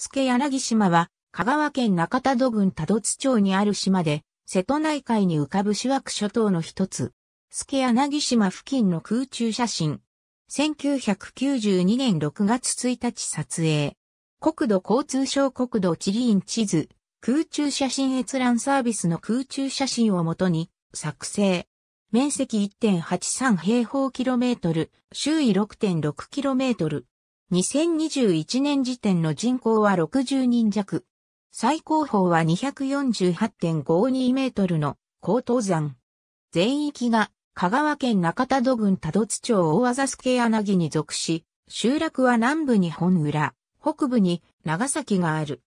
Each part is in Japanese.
助柳島は、香川県中田戸郡多度津町にある島で、瀬戸内海に浮かぶ主枠諸島の一つ。助柳島付近の空中写真。1992年6月1日撮影。国土交通省国土地理院地図、空中写真閲覧サービスの空中写真をもとに、作成。面積1.83平方キロメートル、周囲6.6キロメートル。2021年時点の人口は60人弱。最高峰は248.52メートルの高登山。全域が香川県中田戸郡多度津町大和助柳に属し、集落は南部に本浦、北部に長崎がある。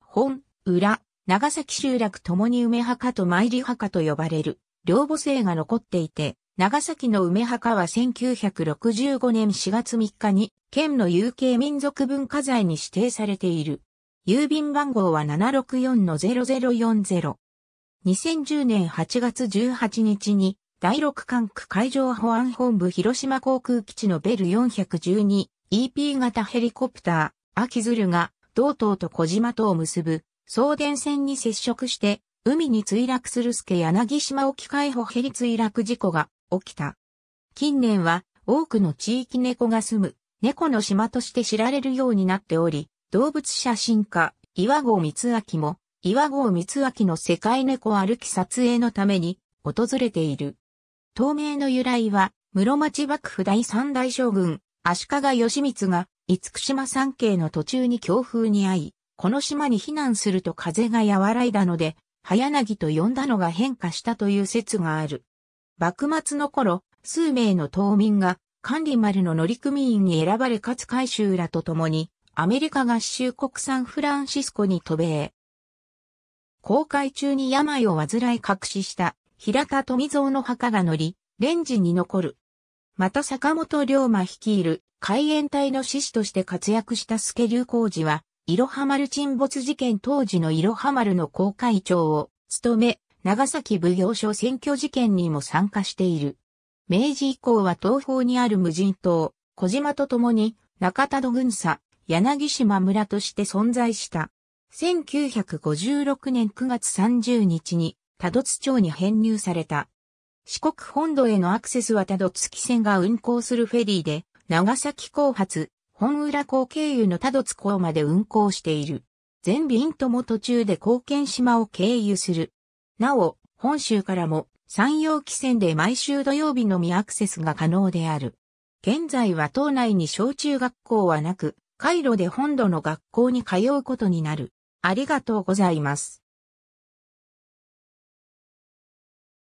本、浦、長崎集落ともに梅墓と参り墓と呼ばれる、両母性が残っていて、長崎の梅墓は1965年4月3日に県の有形民族文化財に指定されている。郵便番号は764-0040。2010年8月18日に第6管区海上保安本部広島航空基地のベル 412EP 型ヘリコプター、秋鶴が道東と小島とを結ぶ送電線に接触して海に墜落する助柳島沖海保ヘリ墜落事故が起きた。近年は多くの地域猫が住む猫の島として知られるようになっており、動物写真家、岩合光明も、岩合光明の世界猫歩き撮影のために訪れている。透明の由来は、室町幕府第三代将軍、足利義満が、厳島山系の途中に強風に遭い、この島に避難すると風が和らいだので、早柳と呼んだのが変化したという説がある。幕末の頃、数名の島民が、管理丸の乗組員に選ばれ勝海舟らと共に、アメリカ合衆国産フランシスコに渡米。航海中に病を患い隠しした平田富蔵の墓が乗り、レンジに残る。また坂本龍馬率いる海援隊の志士として活躍した助流工事は、いろは丸沈没事件当時のいろは丸の航海長を務め、長崎奉行所選挙事件にも参加している。明治以降は東方にある無人島、小島と共に中田戸軍佐、柳島村として存在した。1956年9月30日に多度津町に編入された。四国本土へのアクセスは多度津汽船が運航するフェリーで、長崎港発、本浦港経由の多度津港まで運航している。全便とも途中で貢献島を経由する。なお、本州からも山陽汽船で毎週土曜日のみアクセスが可能である。現在は島内に小中学校はなく、回路で本土の学校に通うことになる。ありがとうございます。